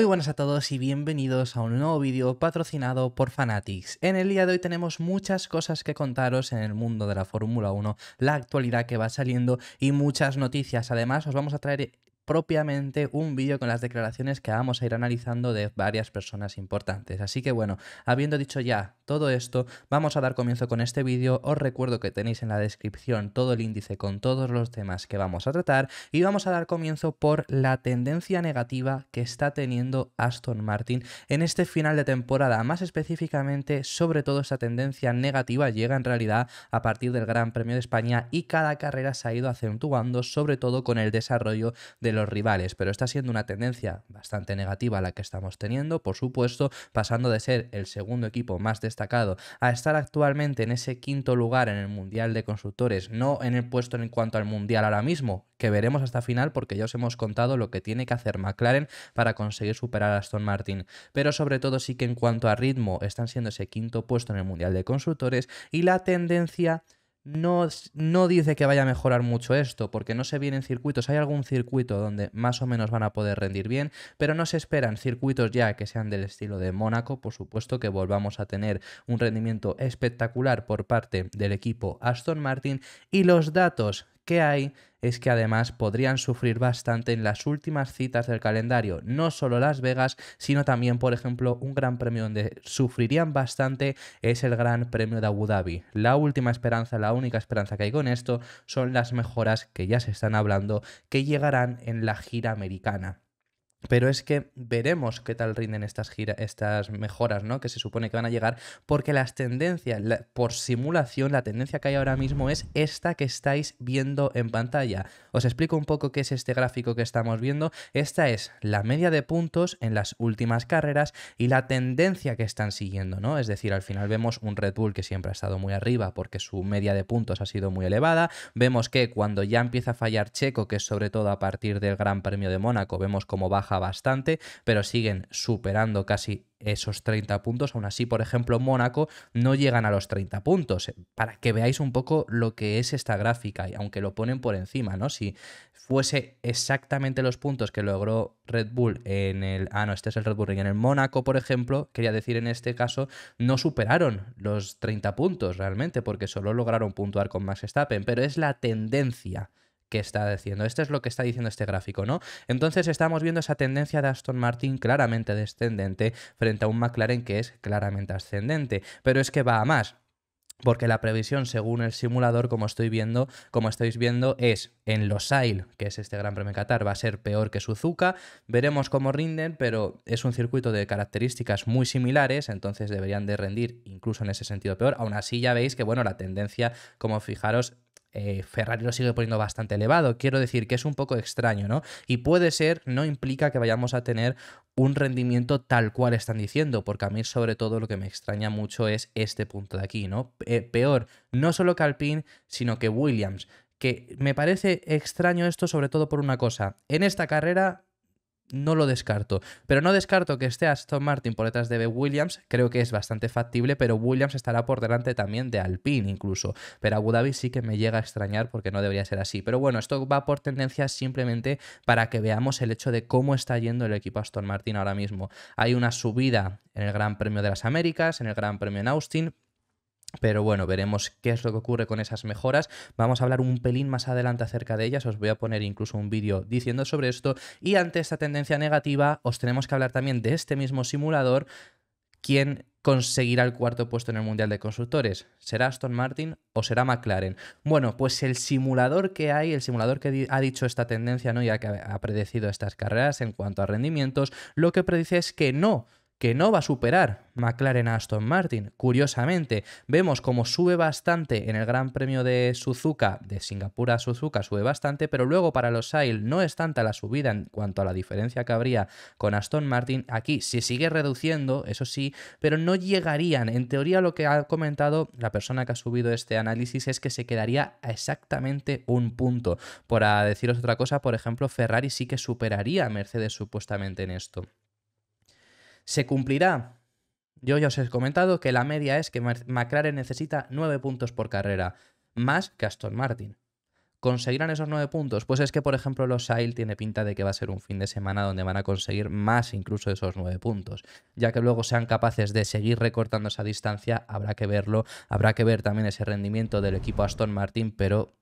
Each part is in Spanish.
Muy buenas a todos y bienvenidos a un nuevo vídeo patrocinado por Fanatics. En el día de hoy tenemos muchas cosas que contaros en el mundo de la Fórmula 1, la actualidad que va saliendo y muchas noticias. Además os vamos a traer propiamente un vídeo con las declaraciones que vamos a ir analizando de varias personas importantes. Así que bueno, habiendo dicho ya todo esto, vamos a dar comienzo con este vídeo. Os recuerdo que tenéis en la descripción todo el índice con todos los temas que vamos a tratar y vamos a dar comienzo por la tendencia negativa que está teniendo Aston Martin en este final de temporada. Más específicamente, sobre todo esa tendencia negativa llega en realidad a partir del Gran Premio de España y cada carrera se ha ido acentuando, sobre todo con el desarrollo de los rivales, pero está siendo una tendencia bastante negativa la que estamos teniendo, por supuesto, pasando de ser el segundo equipo más destacado a estar actualmente en ese quinto lugar en el Mundial de Constructores, no en el puesto en cuanto al Mundial ahora mismo, que veremos hasta final porque ya os hemos contado lo que tiene que hacer McLaren para conseguir superar a Aston Martin, pero sobre todo sí que en cuanto a ritmo están siendo ese quinto puesto en el Mundial de Constructores y la tendencia no, no dice que vaya a mejorar mucho esto, porque no se vienen circuitos. Hay algún circuito donde más o menos van a poder rendir bien, pero no se esperan circuitos ya que sean del estilo de Mónaco. Por supuesto que volvamos a tener un rendimiento espectacular por parte del equipo Aston Martin y los datos que hay es que además podrían sufrir bastante en las últimas citas del calendario, no solo Las Vegas, sino también, por ejemplo, un gran premio donde sufrirían bastante es el Gran Premio de Abu Dhabi. La última esperanza, la única esperanza que hay con esto son las mejoras que ya se están hablando que llegarán en la gira americana. Pero es que veremos qué tal rinden estas, estas mejoras, ¿no? Que se supone que van a llegar, porque las tendencias, por simulación, la tendencia que hay ahora mismo es esta que estáis viendo en pantalla. Os explico un poco qué es este gráfico que estamos viendo. Esta es la media de puntos en las últimas carreras y la tendencia que están siguiendo, ¿no? Es decir, al final vemos un Red Bull que siempre ha estado muy arriba porque su media de puntos ha sido muy elevada. Vemos que cuando ya empieza a fallar Checo, que es sobre todo a partir del Gran Premio de Mónaco, vemos cómo baja bastante, pero siguen superando casi esos 30 puntos. Aún así, por ejemplo, Mónaco no llegan a los 30 puntos. Eh, para que veáis un poco lo que es esta gráfica, y aunque lo ponen por encima, ¿no? Si fuese exactamente los puntos que logró Red Bull en el. Ah, no, este es el Red Bull En el Mónaco, por ejemplo, quería decir en este caso, no superaron los 30 puntos realmente, porque solo lograron puntuar con Max Stappen, pero es la tendencia que está diciendo, Esto es lo que está diciendo este gráfico, ¿no? Entonces estamos viendo esa tendencia de Aston Martin claramente descendente frente a un McLaren que es claramente ascendente. Pero es que va a más porque la previsión según el simulador, como estoy viendo, como estáis viendo, es en los sail que es este Gran Premio Qatar, va a ser peor que Suzuka. Veremos cómo rinden, pero es un circuito de características muy similares, entonces deberían de rendir incluso en ese sentido peor. Aún así ya veis que bueno, la tendencia, como fijaros, eh, Ferrari lo sigue poniendo bastante elevado. Quiero decir que es un poco extraño, ¿no? Y puede ser, no implica que vayamos a tener un rendimiento tal cual están diciendo, porque a mí sobre todo lo que me extraña mucho es este punto de aquí, ¿no? Peor, no solo Calpin, sino que Williams que me parece extraño esto sobre todo por una cosa. En esta carrera no lo descarto. Pero no descarto que esté Aston Martin por detrás de Williams, creo que es bastante factible, pero Williams estará por delante también de Alpine incluso. Pero Abu Dhabi sí que me llega a extrañar porque no debería ser así. Pero bueno, esto va por tendencias simplemente para que veamos el hecho de cómo está yendo el equipo Aston Martin ahora mismo. Hay una subida en el Gran Premio de las Américas, en el Gran Premio en Austin, pero bueno, veremos qué es lo que ocurre con esas mejoras. Vamos a hablar un pelín más adelante acerca de ellas. Os voy a poner incluso un vídeo diciendo sobre esto. Y ante esta tendencia negativa, os tenemos que hablar también de este mismo simulador. ¿Quién conseguirá el cuarto puesto en el Mundial de Constructores? ¿Será Aston Martin o será McLaren? Bueno, pues el simulador que hay, el simulador que ha dicho esta tendencia, ¿no? Ya que ha predecido estas carreras en cuanto a rendimientos, lo que predice es que no que no va a superar McLaren a Aston Martin. Curiosamente, vemos como sube bastante en el Gran Premio de Suzuka, de Singapur a Suzuka, sube bastante, pero luego para los Sail no es tanta la subida en cuanto a la diferencia que habría con Aston Martin. Aquí se sigue reduciendo, eso sí, pero no llegarían. En teoría, lo que ha comentado la persona que ha subido este análisis es que se quedaría a exactamente un punto. Para deciros otra cosa, por ejemplo, Ferrari sí que superaría a Mercedes supuestamente en esto. Se cumplirá. Yo ya os he comentado que la media es que McLaren necesita nueve puntos por carrera, más que Aston Martin. ¿Conseguirán esos nueve puntos? Pues es que, por ejemplo, los Sail tiene pinta de que va a ser un fin de semana donde van a conseguir más incluso esos nueve puntos. Ya que luego sean capaces de seguir recortando esa distancia, habrá que verlo, habrá que ver también ese rendimiento del equipo Aston Martin, pero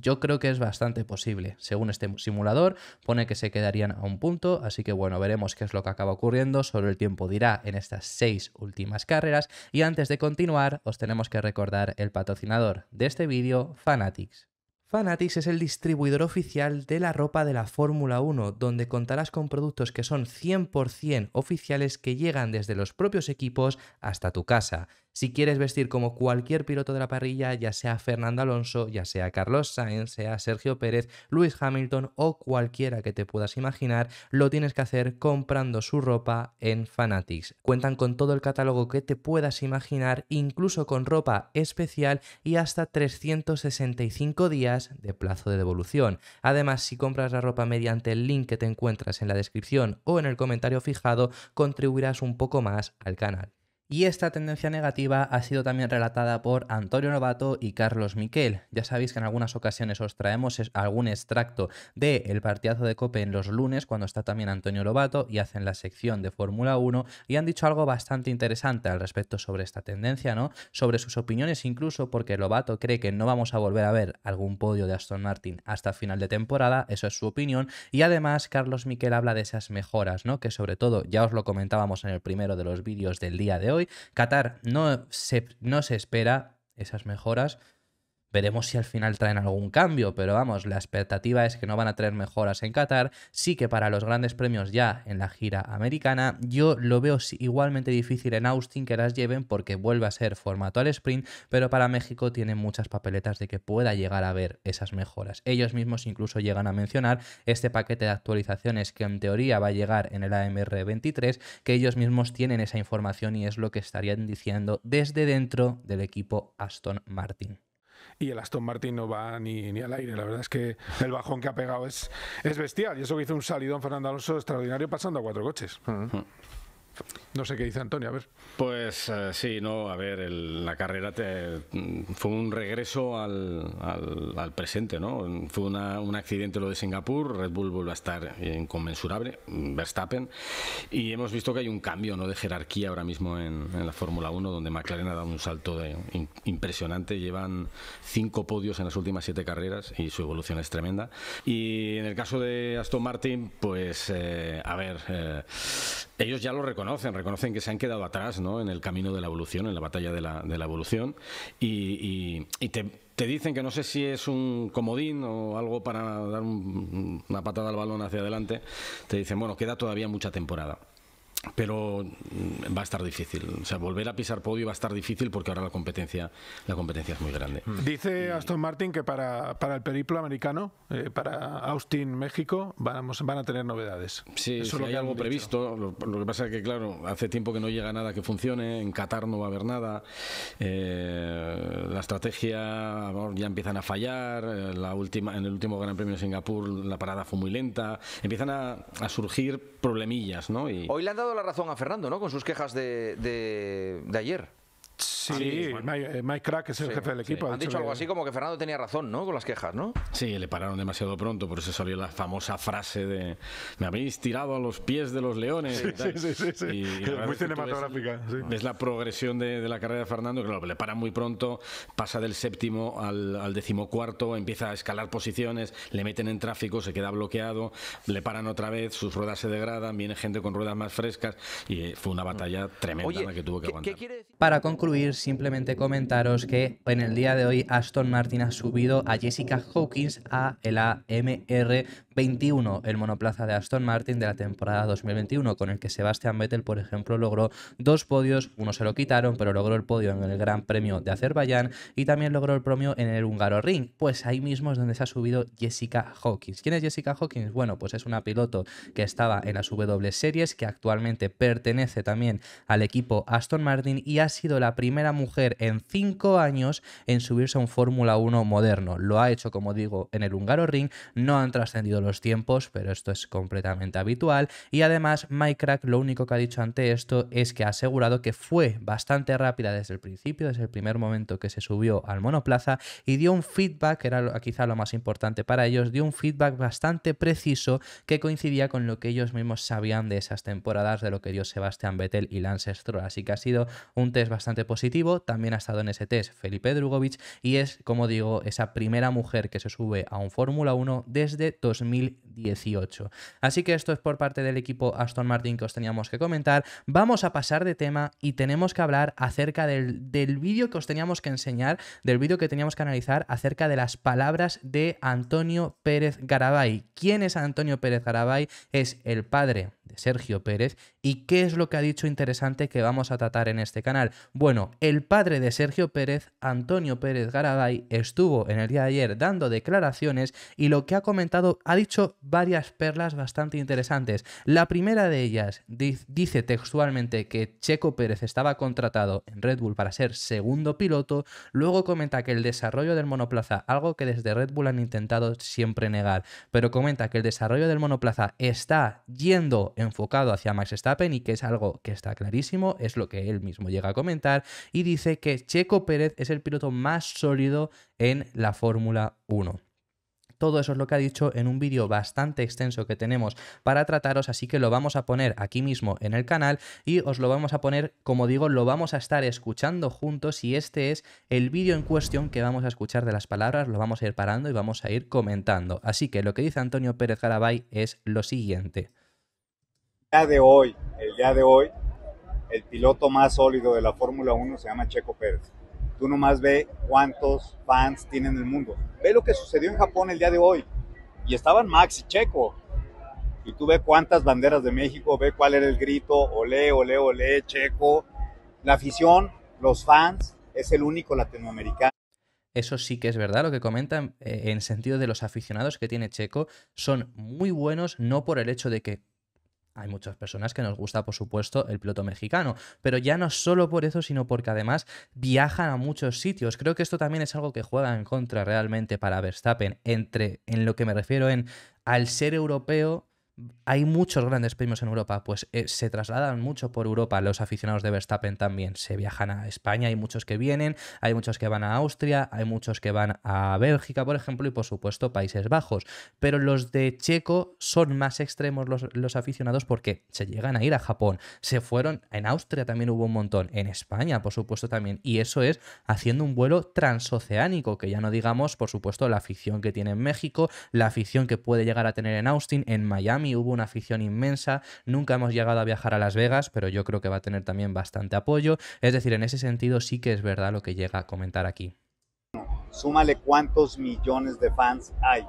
yo creo que es bastante posible. Según este simulador, pone que se quedarían a un punto, así que bueno, veremos qué es lo que acaba ocurriendo, solo el tiempo dirá en estas seis últimas carreras. Y antes de continuar, os tenemos que recordar el patrocinador de este vídeo, Fanatics. Fanatics es el distribuidor oficial de la ropa de la Fórmula 1, donde contarás con productos que son 100% oficiales que llegan desde los propios equipos hasta tu casa. Si quieres vestir como cualquier piloto de la parrilla, ya sea Fernando Alonso, ya sea Carlos Sainz, sea Sergio Pérez, Luis Hamilton o cualquiera que te puedas imaginar, lo tienes que hacer comprando su ropa en Fanatics. Cuentan con todo el catálogo que te puedas imaginar, incluso con ropa especial y hasta 365 días de plazo de devolución. Además, si compras la ropa mediante el link que te encuentras en la descripción o en el comentario fijado, contribuirás un poco más al canal. Y esta tendencia negativa ha sido también relatada por Antonio Novato y Carlos Miquel. Ya sabéis que en algunas ocasiones os traemos algún extracto de El partidazo de Cope en los lunes, cuando está también Antonio Lobato y hacen la sección de Fórmula 1 y han dicho algo bastante interesante al respecto sobre esta tendencia, ¿no? Sobre sus opiniones incluso porque Lobato cree que no vamos a volver a ver algún podio de Aston Martin hasta final de temporada, eso es su opinión, y además Carlos Miquel habla de esas mejoras, ¿no? Que sobre todo ya os lo comentábamos en el primero de los vídeos del día de hoy Qatar no no se espera esas mejoras, Veremos si al final traen algún cambio, pero vamos, la expectativa es que no van a traer mejoras en Qatar. Sí que para los grandes premios ya en la gira americana, yo lo veo igualmente difícil en Austin que las lleven porque vuelve a ser formato al sprint, pero para México tienen muchas papeletas de que pueda llegar a ver esas mejoras. Ellos mismos incluso llegan a mencionar este paquete de actualizaciones que en teoría va a llegar en el AMR 23, que ellos mismos tienen esa información y es lo que estarían diciendo desde dentro del equipo Aston Martin y el Aston Martin no va ni, al aire. La verdad es que el bajón que ha pegado es, es bestial. Y eso que hizo un en Fernando Alonso extraordinario pasando a cuatro coches. Mm. No sé qué dice Antonio, a ver. Pues eh, sí, no, a ver, la carrera mm, fue un regreso al, presente, ¿no? Fue un accidente lo de Singapur, Red Bull vuelve a estar inconmensurable, Verstappen, y hemos visto que hay un cambio ¿no? de jerarquía ahora mismo en, la Fórmula 1, donde McLaren ha dado un salto impresionante, llevan cinco podios en las últimas siete carreras y su evolución es tremenda. Y en el caso de Aston Martin, pues, eh, a ver, eh, ellos ya lo reconocen reconocen, reconocen que se han quedado atrás ¿no? en el camino de la evolución, en la batalla de la, de la evolución, y, te, dicen que no sé si es un comodín o algo para dar una patada al balón hacia adelante, te dicen, bueno, queda todavía mucha temporada pero mm, va a estar difícil. O sea, volver a pisar podio va a estar difícil porque ahora la competencia, la competencia es muy grande. Hmm. Dice Aston Martin que para, para el periplo americano, eh, para Austin, México, vamos, van a tener novedades. Sí, hay algo previsto. Lo, que pasa es que, claro, hace tiempo que no llega nada que funcione. En Qatar no va a haber nada. Eh, la estrategia ya empiezan a fallar. Eh, la última, en el último Gran Premio de Singapur la parada fue muy lenta. Empiezan a, surgir problemillas, ¿no? Y... Hoy la han dado la razón a Fernando, ¿no? Con sus quejas de ayer. Sí, eh, Mike, Crack es el jefe del equipo. Han dicho algo así como que Fernando tenía razón, ¿no? Con las quejas, ¿no? Sí, le pararon demasiado pronto, por eso salió la famosa frase de me habéis tirado a los pies de los leones. Sí, sí, sí, es muy cinematográfica. Ves, la progresión de, la carrera de Fernando, que le paran muy pronto, pasa del séptimo al, decimocuarto, empieza a escalar posiciones, le meten en tráfico, se queda bloqueado, le paran otra vez, sus ruedas se degradan, viene gente con ruedas más frescas y fue una batalla tremenda que tuvo que ¿qué quiere decir? Para concluir simplemente comentaros que en el día de hoy Aston Martin ha subido a Jessica Hawkins a el AMR21, el monoplaza de Aston Martin de la temporada 2021, con el que Sebastian Vettel, por ejemplo, logró dos podios, uno se lo quitaron, pero logró el podio en el Gran Premio de Azerbaiyán y también logró el premio en el Húngaro Ring. Pues ahí mismo es donde se ha subido Jessica Hawkins. ¿Quién es Jessica Hawkins? Bueno, pues es una piloto que estaba en la W Series, que actualmente pertenece también al equipo Aston Martin y ha sido la primera mujer en cinco años en subirse a un Fórmula 1 moderno. Lo ha hecho, como digo, en el Húngaro Ring, no han trascendido los tiempos, pero esto es completamente habitual. Y además, Mike Crack lo único que ha dicho ante esto es que ha asegurado que fue bastante rápida desde el principio, desde el primer momento que se subió al monoplaza y dio un feedback, que era quizá lo más importante para ellos, dio un feedback bastante preciso que coincidía con lo que ellos mismos sabían de esas temporadas de lo que dio Sebastián Vettel y Lance Stroll. Así que ha sido un test bastante positivo, también ha estado en ese test Felipe Drugovic y es, como digo, esa primera mujer que se sube a un Fórmula 1 desde 2018. Así que esto es por parte del equipo Aston Martin que os teníamos que comentar. Vamos a pasar de tema y tenemos que hablar acerca del, del vídeo que os teníamos que enseñar, del vídeo que teníamos que analizar acerca de las palabras de Antonio Pérez Garabay. ¿Quién es Antonio Pérez Garabay? Es el padre Sergio Pérez. ¿Y qué es lo que ha dicho interesante que vamos a tratar en este canal? Bueno, el padre de Sergio Pérez, Antonio Pérez Garabay, estuvo en el día de ayer dando declaraciones y lo que ha comentado ha dicho varias perlas bastante interesantes. La primera de ellas dice textualmente que Checo Pérez estaba contratado en Red Bull para ser segundo piloto, luego comenta que el desarrollo del monoplaza, algo que desde Red Bull han intentado siempre negar, pero comenta que el desarrollo del monoplaza está yendo enfocado hacia Max Verstappen y que es algo que está clarísimo, es lo que él mismo llega a comentar y dice que Checo Pérez es el piloto más sólido en la Fórmula 1. Todo eso es lo que ha dicho en un vídeo bastante extenso que tenemos para trataros, así que lo vamos a poner aquí mismo en el canal y os lo vamos a poner, como digo, lo vamos a estar escuchando juntos y este es el vídeo en cuestión que vamos a escuchar de las palabras, lo vamos a ir parando y vamos a ir comentando. Así que lo que dice Antonio Pérez Garabay es lo siguiente día de hoy, el día de hoy, el piloto más sólido de la Fórmula 1 se llama Checo Pérez. Tú nomás ve cuántos fans tiene en el mundo. Ve lo que sucedió en Japón el día de hoy. Y estaban Max y Checo. Y tú ve cuántas banderas de México, ve cuál era el grito, ole, ole, ole, Checo. La afición, los fans, es el único latinoamericano eso sí que es verdad, lo que comentan eh, en sentido de los aficionados que tiene Checo, son muy buenos no por el hecho de que hay muchas personas que nos gusta, por supuesto, el piloto mexicano, pero ya no solo por eso, sino porque además viajan a muchos sitios. Creo que esto también es algo que juega en contra realmente para Verstappen, entre en lo que me refiero en al ser europeo hay muchos grandes premios en Europa, pues eh, se trasladan mucho por Europa los aficionados de Verstappen también, se viajan a España, hay muchos que vienen, hay muchos que van a Austria, hay muchos que van a Bélgica, por ejemplo, y por supuesto Países Bajos, pero los de Checo son más extremos los, los aficionados porque se llegan a ir a Japón, se fueron, en Austria también hubo un montón, en España por supuesto también, y eso es haciendo un vuelo transoceánico, que ya no digamos por supuesto la afición que tiene en México, la afición que puede llegar a tener en Austin, en Miami, hubo una afición inmensa, nunca hemos llegado a viajar a Las Vegas, pero yo creo que va a tener también bastante apoyo. Es decir, en ese sentido sí que es verdad lo que llega a comentar aquí. Súmale cuántos millones de fans hay.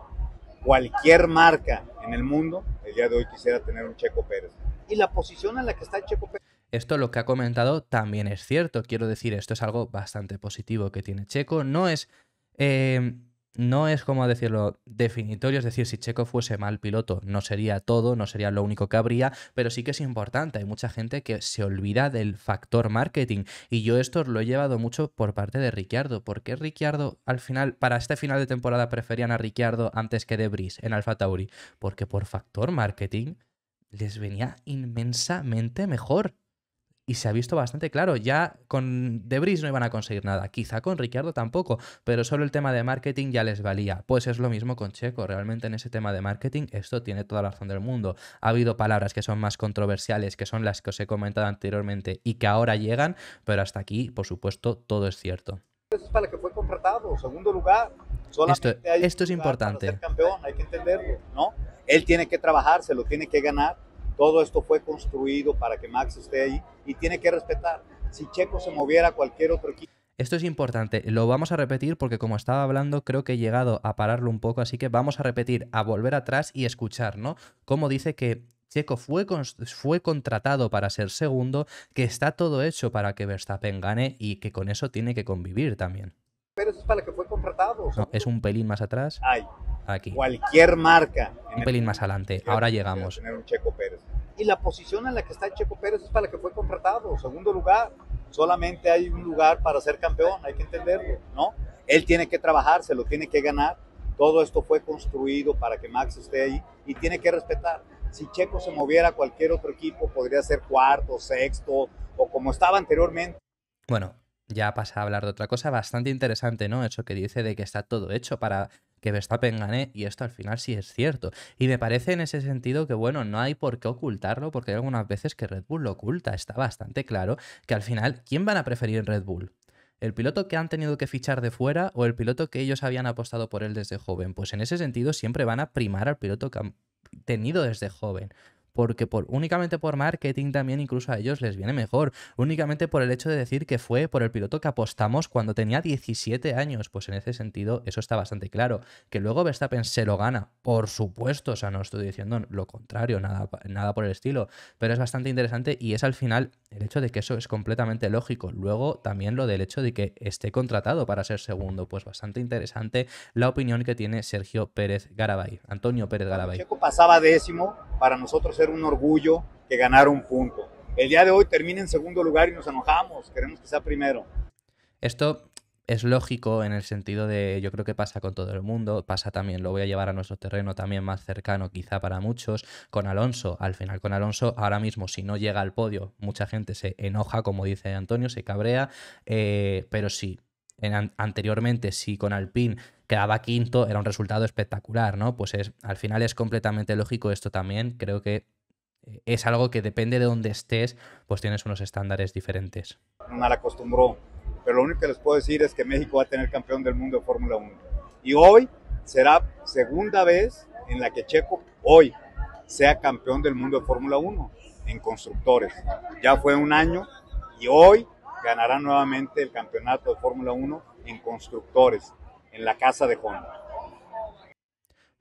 Cualquier marca en el mundo, el día de hoy quisiera tener un Checo Pérez. Y la posición en la que está el Checo Pérez. Esto lo que ha comentado también es cierto. Quiero decir, esto es algo bastante positivo que tiene Checo. No es... Eh, no es como decirlo definitorio, es decir, si Checo fuese mal piloto no sería todo, no sería lo único que habría, pero sí que es importante. Hay mucha gente que se olvida del factor marketing y yo esto lo he llevado mucho por parte de Ricciardo. porque Ricciardo al final, para este final de temporada preferían a Ricciardo antes que de Debris en Alfa Tauri? Porque por factor marketing les venía inmensamente mejor y se ha visto bastante claro. Ya con Debris no iban a conseguir nada, quizá con Ricciardo tampoco, pero solo el tema de marketing ya les valía. Pues es lo mismo con Checo, realmente en ese tema de marketing esto tiene toda la razón del mundo. Ha habido palabras que son más controversiales, que son las que os he comentado anteriormente y que ahora llegan, pero hasta aquí, por supuesto, todo es cierto. es para que fue contratado, segundo lugar. esto, es importante. hay que entenderlo, ¿no? Él tiene que trabajar, se lo tiene que ganar todo esto fue construido para que Max esté ahí y tiene que respetar. Si Checo se moviera a cualquier otro equipo. Esto es importante, lo vamos a repetir porque como estaba hablando creo que he llegado a pararlo un poco, así que vamos a repetir, a volver atrás y escuchar, ¿no? Cómo dice que Checo fue, fue, contratado para ser segundo, que está todo hecho para que Verstappen gane y que con eso tiene que convivir también. Pero eso es para que fue contratado. es un pelín más atrás. Ay, Aquí. Cualquier marca. un pelín más adelante. Ahora llegamos. Y la posición en la que está Checo Pérez es para la que fue contratado. Segundo lugar. Solamente hay un lugar para ser campeón. Hay que entenderlo, ¿no? Él tiene que trabajar, se lo tiene que ganar. Todo esto fue construido para que Max esté ahí y tiene que respetar. Si Checo se moviera a cualquier otro equipo, podría ser cuarto, sexto o como estaba anteriormente. Bueno, ya pasa a hablar de otra cosa bastante interesante, ¿no? Eso que dice de que está todo hecho para que Verstappen gané y esto al final sí es cierto. Y me parece en ese sentido que, bueno, no hay por qué ocultarlo porque hay algunas veces que Red Bull lo oculta. Está bastante claro que al final, ¿quién van a preferir en Red Bull? ¿El piloto que han tenido que fichar de fuera o el piloto que ellos habían apostado por él desde joven? Pues en ese sentido siempre van a primar al piloto que han tenido desde joven porque únicamente por marketing también incluso a ellos les viene mejor, únicamente por el hecho de decir que fue por el piloto que apostamos cuando tenía 17 años, pues en ese sentido eso está bastante claro, que luego Verstappen se lo gana, por supuesto, o sea, no estoy diciendo lo contrario, nada, nada por el estilo, pero es bastante interesante y es al final el hecho de que eso es completamente lógico, luego también lo del hecho de que esté contratado para ser segundo, pues bastante interesante la opinión que tiene Sergio Pérez Garabay, Antonio Pérez Garabay. pasaba décimo, para nosotros un orgullo que ganar un punto. El día de hoy termina en segundo lugar y nos enojamos, queremos que sea primero. Esto es lógico en el sentido de, yo creo que pasa con todo el mundo, pasa también, lo voy a llevar a nuestro terreno también más cercano quizá para muchos, con Alonso, al final con Alonso, ahora mismo si no llega al podio, mucha gente se enoja, como dice Antonio, se cabrea, eh, pero sí, anteriormente, si con Alpine quedaba quinto, era un resultado espectacular, ¿no? Pues es, al final es completamente lógico esto también. Creo que eh, es algo que depende de dónde estés, pues tienes unos estándares diferentes. No la acostumbró, pero lo único que les puedo decir es que México va a tener campeón del mundo de Fórmula 1. Y hoy será segunda vez en la que Checo, hoy, sea campeón del mundo de Fórmula 1 en constructores. Ya fue un año y hoy ganará nuevamente el campeonato de Fórmula 1 en constructores, en la casa de Honda.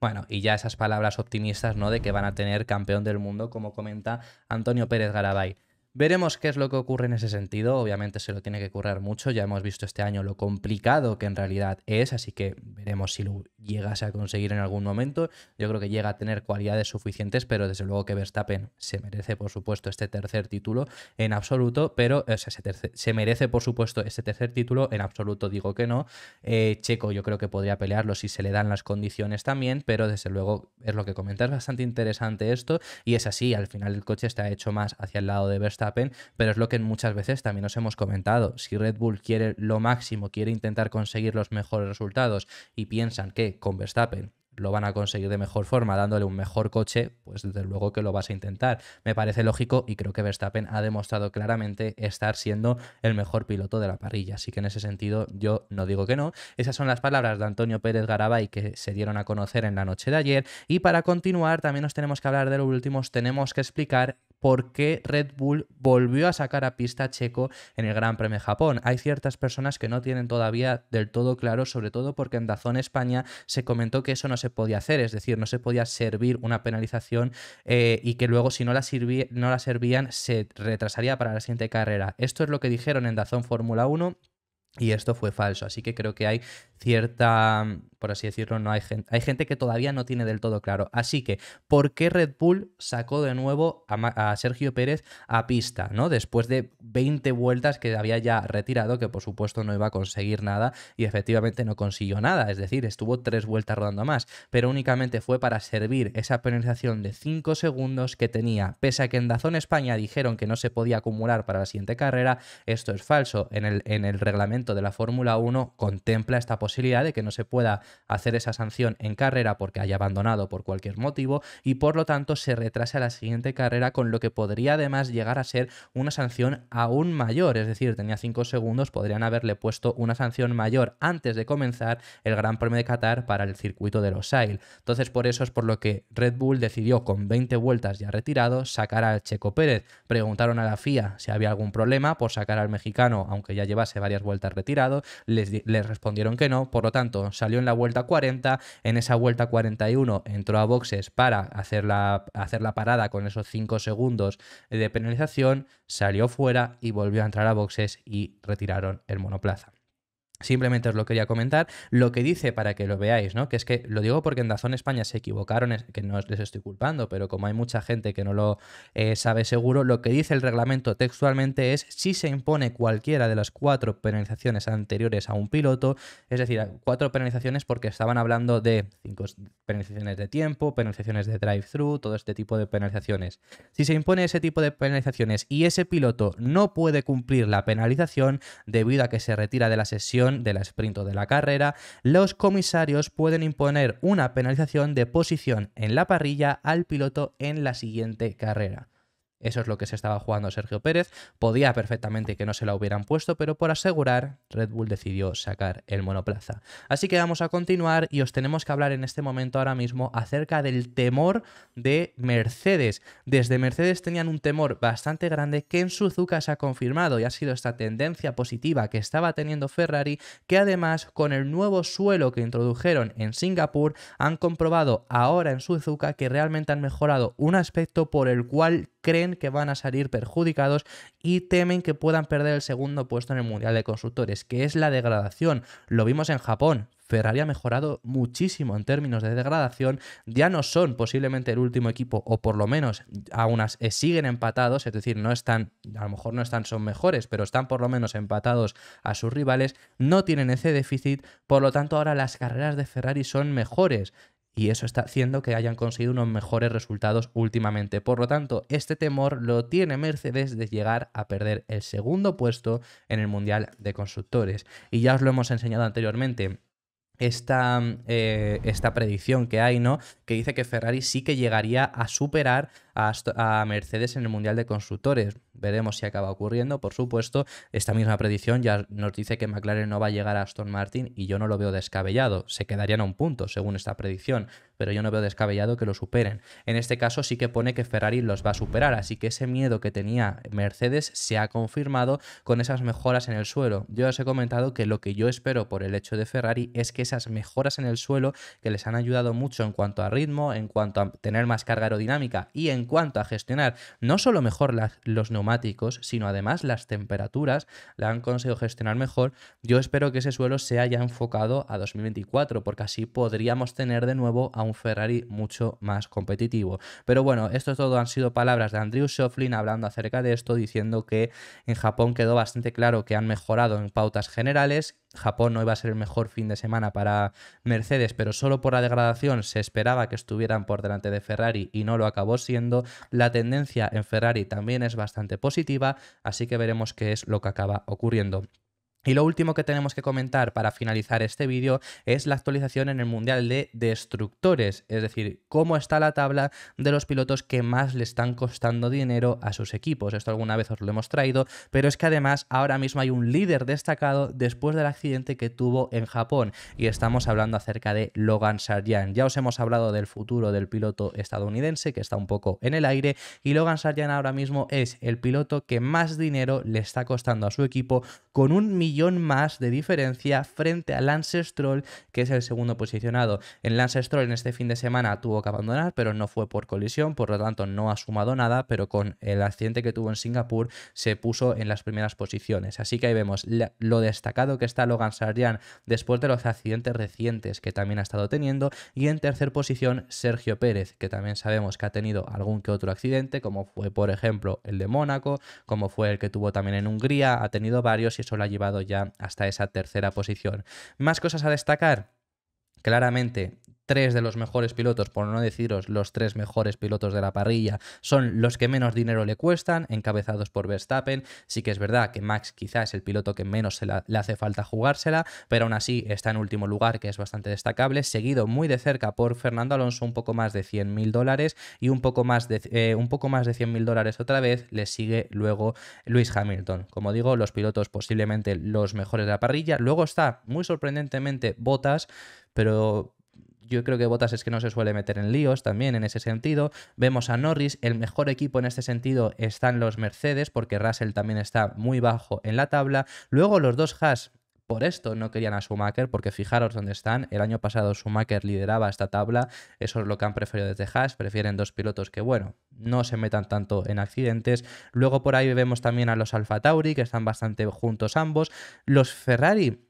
Bueno, y ya esas palabras optimistas, ¿no? De que van a tener campeón del mundo, como comenta Antonio Pérez Garabay. Veremos qué es lo que ocurre en ese sentido. Obviamente se lo tiene que currar mucho. Ya hemos visto este año lo complicado que en realidad es, así que veremos si lo llegase a conseguir en algún momento. Yo creo que llega a tener cualidades suficientes, pero desde luego que Verstappen se merece, por supuesto, este tercer título en absoluto, pero o sea, se, merece, por supuesto, este tercer título en absoluto, digo que no. Eh, Checo yo creo que podría pelearlo si se le dan las condiciones también, pero desde luego es lo que comentas, bastante interesante esto y es así, al final el coche está hecho más hacia el lado de Verstappen pero es lo que muchas veces también os hemos comentado. Si Red Bull quiere lo máximo, quiere intentar conseguir los mejores resultados y piensan que con Verstappen lo van a conseguir de mejor forma, dándole un mejor coche, pues desde luego que lo vas a intentar. Me parece lógico y creo que Verstappen ha demostrado claramente estar siendo el mejor piloto de la parrilla. Así que en ese sentido yo no digo que no. Esas son las palabras de Antonio Pérez Garabay que se dieron a conocer en la noche de ayer. Y para continuar, también nos tenemos que hablar de los últimos tenemos que explicar por qué Red Bull volvió a sacar a pista a Checo en el Gran Premio Japón. Hay ciertas personas que no tienen todavía del todo claro, sobre todo porque en Dazón España se comentó que eso no se podía hacer, es decir, no se podía servir una penalización eh, y que luego si no la, no la servían se retrasaría para la siguiente carrera. Esto es lo que dijeron en Dazón Fórmula 1 y esto fue falso, así que creo que hay cierta, por así decirlo, no hay gente, hay gente que todavía no tiene del todo claro. Así que, ¿por qué Red Bull sacó de nuevo a, Sergio Pérez a pista, ¿no? Después de 20 vueltas que había ya retirado, que por supuesto no iba a conseguir nada y efectivamente no consiguió nada, es decir, estuvo tres vueltas rodando más, pero únicamente fue para servir esa penalización de 5 segundos que tenía, pese a que en Dazón España dijeron que no se podía acumular para la siguiente carrera, esto es falso, en el, en el reglamento de la Fórmula 1 contempla esta posibilidad posibilidad de que no se pueda hacer esa sanción en carrera porque haya abandonado por cualquier motivo y por lo tanto se retrase a la siguiente carrera con lo que podría además llegar a ser una sanción aún mayor, es decir, tenía 5 segundos, podrían haberle puesto una sanción mayor antes de comenzar el Gran Premio de Qatar para el circuito de los Sail. Entonces por eso es por lo que Red Bull decidió con 20 vueltas ya retirado sacar a Checo Pérez. Preguntaron a la FIA si había algún problema por sacar al mexicano, aunque ya llevase varias vueltas retirado, les, les respondieron que no, por lo tanto, salió en la vuelta 40, en esa vuelta 41 entró a boxes para hacer la, hacer la parada con esos 5 segundos de penalización, salió fuera y volvió a entrar a boxes y retiraron el monoplaza. Simplemente os lo quería comentar. Lo que dice para que lo veáis, ¿no? Que es que lo digo porque en Dazón España se equivocaron, que no les estoy culpando, pero como hay mucha gente que no lo eh, sabe seguro, lo que dice el reglamento textualmente es si se impone cualquiera de las cuatro penalizaciones anteriores a un piloto, es decir, cuatro penalizaciones porque estaban hablando de cinco penalizaciones de tiempo, penalizaciones de drive-thru, todo este tipo de penalizaciones. Si se impone ese tipo de penalizaciones y ese piloto no puede cumplir la penalización debido a que se retira de la sesión, del de la sprint o de la carrera, los comisarios pueden imponer una penalización de posición en la parrilla al piloto en la siguiente carrera. Eso es lo que se estaba jugando Sergio Pérez. Podía perfectamente que no se la hubieran puesto, pero por asegurar, Red Bull decidió sacar el monoplaza. Así que vamos a continuar y os tenemos que hablar en este momento ahora mismo acerca del temor de Mercedes. Desde Mercedes tenían un temor bastante grande que en Suzuka se ha confirmado y ha sido esta tendencia positiva que estaba teniendo Ferrari, que además con el nuevo suelo que introdujeron en Singapur han comprobado ahora en Suzuka que realmente han mejorado un aspecto por el cual creen que van a salir perjudicados y temen que puedan perder el segundo puesto en el Mundial de Constructores, que es la degradación. Lo vimos en Japón, Ferrari ha mejorado muchísimo en términos de degradación. Ya no son posiblemente el último equipo, o por lo menos aún eh, siguen empatados, es decir, no están, a lo mejor no están, son mejores, pero están por lo menos empatados a sus rivales. No tienen ese déficit, por lo tanto, ahora las carreras de Ferrari son mejores y eso está haciendo que hayan conseguido unos mejores resultados últimamente. Por lo tanto, este temor lo tiene Mercedes de llegar a perder el segundo puesto en el Mundial de Constructores. Y ya os lo hemos enseñado anteriormente. Esta, eh, esta, predicción que hay, ¿no? Que dice que Ferrari sí que llegaría a superar a Mercedes en el Mundial de Constructores. Veremos si acaba ocurriendo, por supuesto. Esta misma predicción ya nos dice que McLaren no va a llegar a Aston Martin y yo no lo veo descabellado. Se quedarían a un punto, según esta predicción, pero yo no veo descabellado que lo superen. En este caso sí que pone que Ferrari los va a superar, así que ese miedo que tenía Mercedes se ha confirmado con esas mejoras en el suelo. Yo os he comentado que lo que yo espero por el hecho de Ferrari es que esas mejoras en el suelo que les han ayudado mucho en cuanto a ritmo, en cuanto a tener más carga aerodinámica y en cuanto a gestionar no solo mejor las, los neumáticos, sino además las temperaturas la han conseguido gestionar mejor. Yo espero que ese suelo se haya enfocado a 2024, porque así podríamos tener de nuevo a un Ferrari mucho más competitivo. Pero bueno, esto todo han sido palabras de Andrew Shoflin hablando acerca de esto, diciendo que en Japón quedó bastante claro que han mejorado en pautas generales Japón no iba a ser el mejor fin de semana para Mercedes, pero solo por la degradación se esperaba que estuvieran por delante de Ferrari y no lo acabó siendo. La tendencia en Ferrari también es bastante positiva, así que veremos qué es lo que acaba ocurriendo. Y lo último que tenemos que comentar para finalizar este vídeo es la actualización en el Mundial de Destructores, es decir, cómo está la tabla de los pilotos que más le están costando dinero a sus equipos. Esto alguna vez os lo hemos traído, pero es que además ahora mismo hay un líder destacado después del accidente que tuvo en Japón y estamos hablando acerca de Logan Sarjan. Ya os hemos hablado del futuro del piloto estadounidense que está un poco en el aire y Logan Sarjan ahora mismo es el piloto que más dinero le está costando a su equipo con un millón más de diferencia frente a Lance Stroll, que es el segundo posicionado. En Lance Stroll en este fin de semana tuvo que abandonar, pero no fue por colisión, por lo tanto no ha sumado nada, pero con el accidente que tuvo en Singapur se puso en las primeras posiciones. Así que ahí vemos lo destacado que está Logan Sargent después de los accidentes recientes que también ha estado teniendo. Y en tercer posición, Sergio Pérez, que también sabemos que ha tenido algún que otro accidente, como fue por ejemplo el de Mónaco, como fue el que tuvo también en Hungría, ha tenido varios y eso lo ha llevado ya hasta esa tercera posición. Más cosas a destacar. Claramente, tres de los mejores pilotos, por no deciros los tres mejores pilotos de la parrilla, son los que menos dinero le cuestan, encabezados por Verstappen. Sí que es verdad que Max quizás es el piloto que menos le hace falta jugársela, pero aún así está en último lugar, que es bastante destacable, seguido muy de cerca por Fernando Alonso, un poco más de 100 mil dólares y un poco más de, eh, un poco más de 100 mil dólares otra vez, le sigue luego Luis Hamilton. Como digo, los pilotos posiblemente los mejores de la parrilla. Luego está, muy sorprendentemente, Botas, pero yo creo que Botas es que no se suele meter en líos también en ese sentido. Vemos a Norris, el mejor equipo en este sentido están los Mercedes, porque Russell también está muy bajo en la tabla. Luego los dos Haas por esto no querían a Schumacher, porque fijaros dónde están. El año pasado Schumacher lideraba esta tabla. Eso es lo que han preferido desde Haas. Prefieren dos pilotos que, bueno, no se metan tanto en accidentes. Luego por ahí vemos también a los Alfa Tauri, que están bastante juntos ambos. Los Ferrari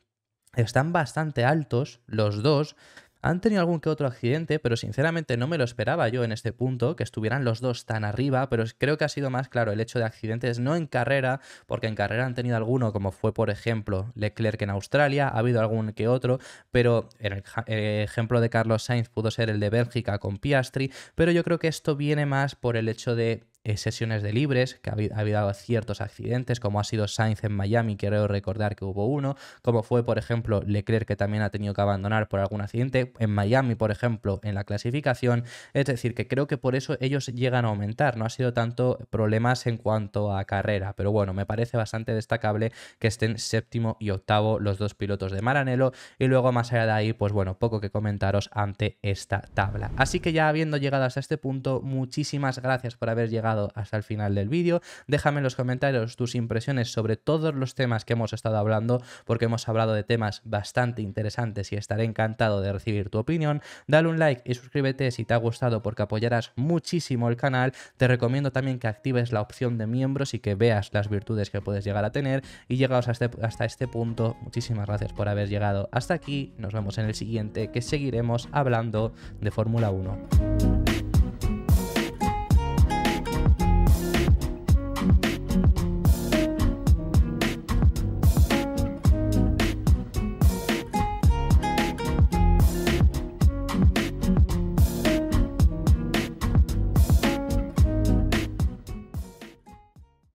están bastante altos, los dos. Han tenido algún que otro accidente, pero sinceramente no me lo esperaba yo en este punto, que estuvieran los dos tan arriba, pero creo que ha sido más claro el hecho de accidentes no en carrera, porque en carrera han tenido alguno, como fue por ejemplo Leclerc en Australia, ha habido algún que otro, pero el eh, ejemplo de Carlos Sainz pudo ser el de Bélgica con Piastri, pero yo creo que esto viene más por el hecho de eh, sesiones de libres, que ha habido ciertos accidentes, como ha sido Sainz en Miami, quiero recordar que hubo uno, como fue, por ejemplo, Leclerc, que también ha tenido que abandonar por algún accidente, en Miami, por ejemplo, en la clasificación. Es decir, que creo que por eso ellos llegan a aumentar, no ha sido tanto problemas en cuanto a carrera, pero bueno, me parece bastante destacable que estén séptimo y octavo los dos pilotos de Maranelo, y luego más allá de ahí, pues bueno, poco que comentaros ante esta tabla. Así que ya habiendo llegado hasta este punto, muchísimas gracias por haber llegado hasta el final del vídeo. Déjame en los comentarios tus impresiones sobre todos los temas que hemos estado hablando, porque hemos hablado de temas bastante interesantes y estaré encantado de recibir tu opinión. Dale un like y suscríbete si te ha gustado porque apoyarás muchísimo el canal. Te recomiendo también que actives la opción de miembros y que veas las virtudes que puedes llegar a tener. Y llegados hasta este, hasta este punto, muchísimas gracias por haber llegado hasta aquí. Nos vemos en el siguiente que seguiremos hablando de Fórmula 1.